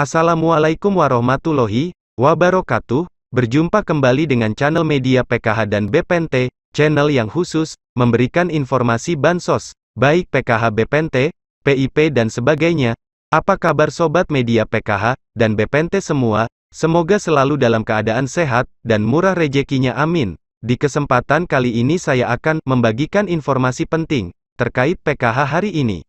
Assalamualaikum warahmatullahi wabarakatuh, berjumpa kembali dengan channel media PKH dan BPNT, channel yang khusus, memberikan informasi bansos, baik PKH BPNT, PIP dan sebagainya. Apa kabar Sobat Media PKH, dan BPNT semua, semoga selalu dalam keadaan sehat, dan murah rejekinya amin. Di kesempatan kali ini saya akan membagikan informasi penting terkait PKH hari ini.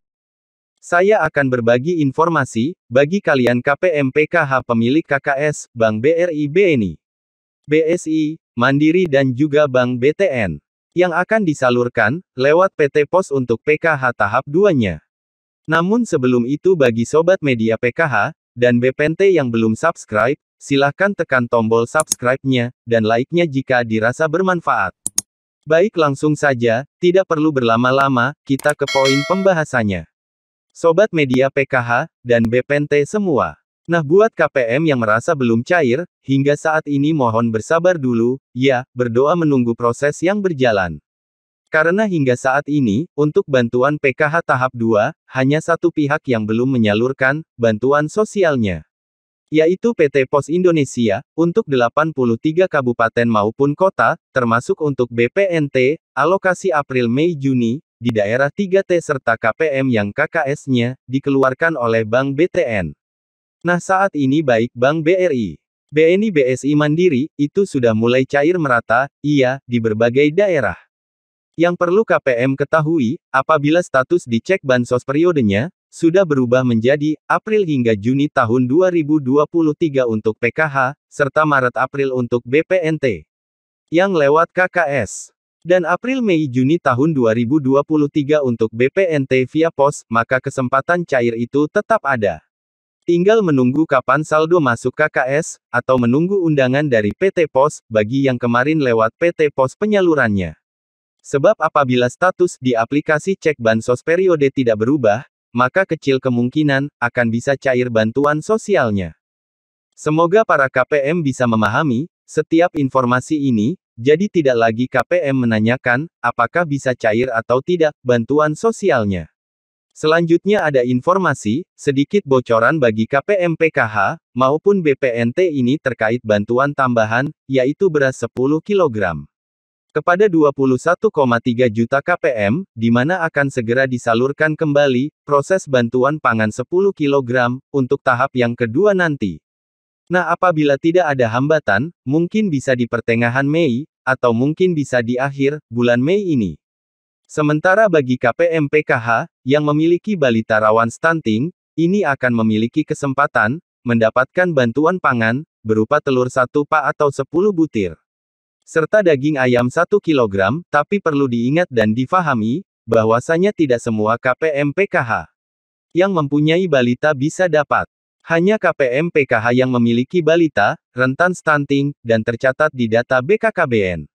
Saya akan berbagi informasi bagi kalian KPM PKH pemilik KKS, Bank BRI BNI, BSI, Mandiri dan juga Bank BTN yang akan disalurkan lewat PT Pos untuk PKH tahap 2-nya. Namun sebelum itu bagi sobat media PKH dan BPNT yang belum subscribe, silahkan tekan tombol subscribe-nya dan like-nya jika dirasa bermanfaat. Baik langsung saja, tidak perlu berlama-lama, kita ke poin pembahasannya. Sobat media PKH, dan BPNT semua. Nah buat KPM yang merasa belum cair, hingga saat ini mohon bersabar dulu, ya, berdoa menunggu proses yang berjalan. Karena hingga saat ini, untuk bantuan PKH tahap 2, hanya satu pihak yang belum menyalurkan bantuan sosialnya. Yaitu PT Pos Indonesia, untuk 83 kabupaten maupun kota, termasuk untuk BPNT, alokasi April-Mei-Juni, di daerah 3T serta KPM yang KKS-nya, dikeluarkan oleh Bank BTN. Nah saat ini baik Bank BRI, BNI BSI Mandiri, itu sudah mulai cair merata, iya, di berbagai daerah. Yang perlu KPM ketahui, apabila status dicek bansos periodenya, sudah berubah menjadi April hingga Juni tahun 2023 untuk PKH, serta Maret-April untuk BPNT. Yang lewat KKS dan April-Mei-Juni tahun 2023 untuk BPNT via pos, maka kesempatan cair itu tetap ada. Tinggal menunggu kapan saldo masuk KKS, atau menunggu undangan dari PT Pos, bagi yang kemarin lewat PT Pos penyalurannya. Sebab apabila status di aplikasi cek bansos periode tidak berubah, maka kecil kemungkinan, akan bisa cair bantuan sosialnya. Semoga para KPM bisa memahami, setiap informasi ini, jadi tidak lagi KPM menanyakan, apakah bisa cair atau tidak, bantuan sosialnya. Selanjutnya ada informasi, sedikit bocoran bagi KPM PKH, maupun BPNT ini terkait bantuan tambahan, yaitu beras 10 kg. Kepada 21,3 juta KPM, di mana akan segera disalurkan kembali, proses bantuan pangan 10 kg, untuk tahap yang kedua nanti. Nah apabila tidak ada hambatan, mungkin bisa di pertengahan Mei, atau mungkin bisa di akhir bulan Mei ini. Sementara bagi KPM PKH, yang memiliki balita rawan stunting, ini akan memiliki kesempatan mendapatkan bantuan pangan berupa telur satu pak atau 10 butir serta daging ayam 1 kg, tapi perlu diingat dan difahami bahwasanya tidak semua KPM PKH yang mempunyai balita bisa dapat hanya KPM PKH yang memiliki balita, rentan stunting, dan tercatat di data BKKBN.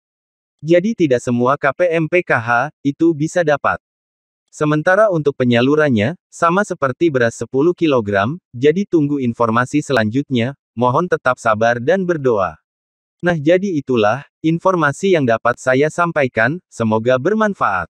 Jadi tidak semua KPM PKH, itu bisa dapat. Sementara untuk penyalurannya, sama seperti beras 10 kg, jadi tunggu informasi selanjutnya, mohon tetap sabar dan berdoa. Nah jadi itulah, informasi yang dapat saya sampaikan, semoga bermanfaat.